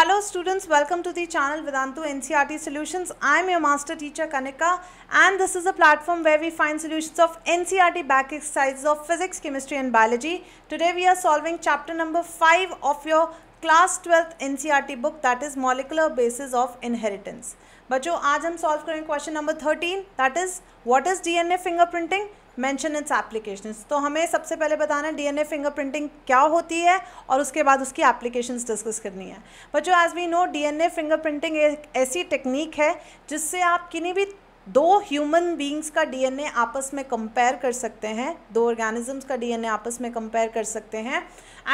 Hello students, welcome to the channel Vedantu NCRT Solutions. I am your master teacher Kanika and this is a platform where we find solutions of NCRT back exercises of physics, chemistry and biology. Today we are solving chapter number 5 of your class twelfth T book that is molecular basis of inheritance बच्चों आज हम solve करेंगे question number thirteen that is what is DNA fingerprinting mention its applications तो हमें सबसे पहले बताना है डीएनए फिंगरप्रिंटिंग क्या होती है और उसके बाद उसकी एप्लीकेशंस डिस्कस करनी है बच्चों as we know DNA fingerprinting एक ऐसी टेक्निक है जिससे आप किन्हीं भी दो ह्यूमन बींग्स का डीएनए आपस में कंपेयर कर सकते हैं दो ऑर्गेनिजम्स का डीएनए आपस में कंपेयर कर सकते हैं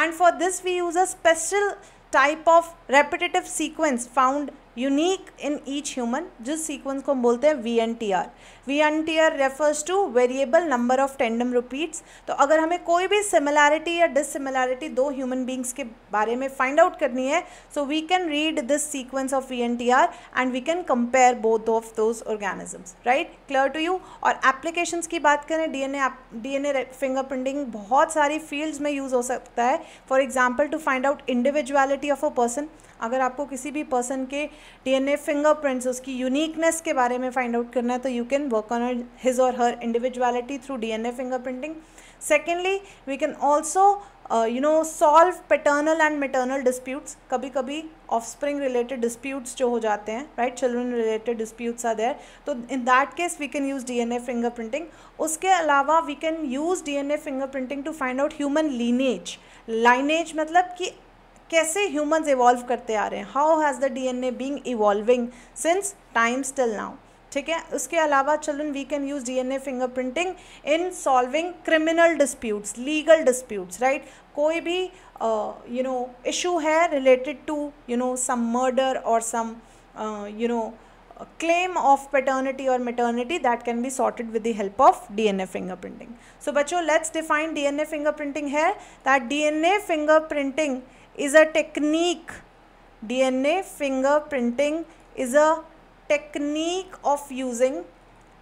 and for this we use a special type of repetitive sequence found unique in each human जिस सीक्वेंस को हम बोलते हैं V N T R V N T R refers to variable number of tandem repeats तो अगर हमें कोई भी सिमिलैरिटी या डिसिमिलैरिटी दो ह्यूमन बींग्स के बारे में फाइंड आउट करनी है so we can read this sequence of V N T R and we can compare both of those organisms right clear to you और एप्लीकेशन की बात करें D N A D N A finger printing बहुत सारी fields में use हो सकता है for example to find out individuality of a person अगर आपको किसी भी पर्सन के डीएनए फिंगरप्रिंट्स उसकी यूनिकनेस के बारे में फाइंड आउट करना है तो you can work on his और her individuality through DNA fingerprinting secondly we can also you know solve paternal and maternal disputes कभी कभी ऑफस्प्रिंग रिलेटेड डिस्प्यूट्स जो हो जाते हैं right children related disputes are there तो in that case we can use D N A finger printing उसके अलावा we can use D N A finger printing to find out human lineage lineage मतलब कि कैसे humans evolve करते आ रहे हैं how has the D N A being evolving since time still now ठीक है उसके अलावा चलन we can use D N A finger printing in solving criminal disputes legal disputes right कोई भी यू नो इशू है related to you know some murder और some you know claim of paternity और maternity that can be sorted with the help of D N A finger printing so बच्चो let's define D N A finger printing है that D N A finger printing is a technique. DNA fingerprinting is a technique of using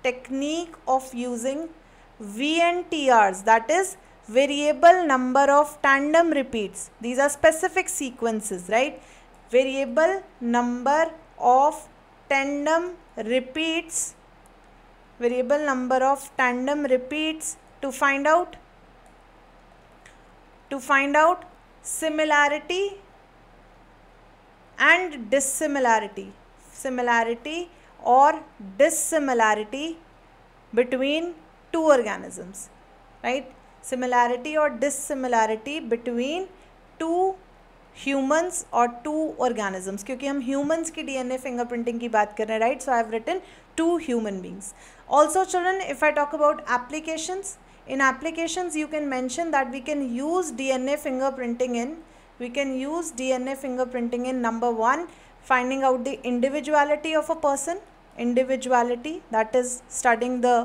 technique of using VNTRs that is variable number of tandem repeats. These are specific sequences, right? Variable number of tandem repeats, variable number of tandem repeats to find out, to find out similarity and dissimilarity similarity or dissimilarity between two organisms right similarity or dissimilarity between two humans और two organisms क्योंकि हम humans की D N A finger printing की बात कर रहे हैं right so I have written two human beings also children if I talk about applications in applications you can mention that we can use D N A finger printing in we can use D N A finger printing in number one finding out the individuality of a person individuality that is starting the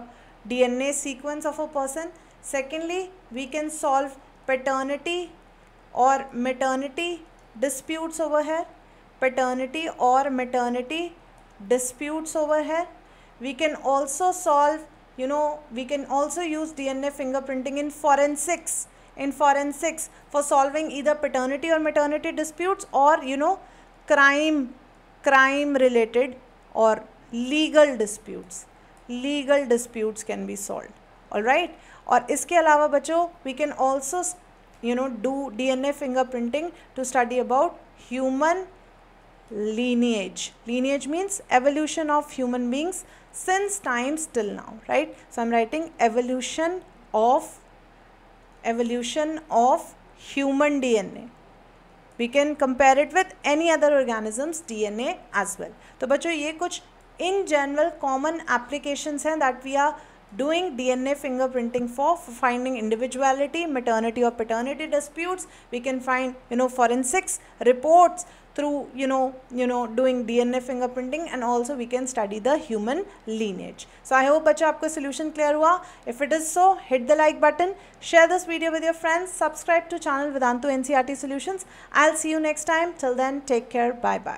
D N A sequence of a person secondly we can solve paternity और maternity disputes over है paternity और maternity disputes over है we can also solve you know we can also use D N A finger printing in forensics in forensics for solving इधर paternity और maternity disputes और you know crime crime related और legal disputes legal disputes can be solve all right और इसके अलावा बच्चों we can also you know do DNA fingerprinting to study about human lineage. Lineage means evolution of human beings since times till now, right? So I'm writing evolution of evolution of human DNA. We can compare it with any other organism's DNA as well. तो बच्चों ये कुछ in general common applications हैं that we are doing DNA fingerprinting for, for, finding individuality, maternity or paternity disputes. We can find, you know, forensics reports through, you know, you know, doing DNA fingerprinting and also we can study the human lineage. So, I hope bacha aapko solution clear hua. If it is so, hit the like button, share this video with your friends, subscribe to channel Vedantu NCRT Solutions. I'll see you next time. Till then, take care. Bye-bye.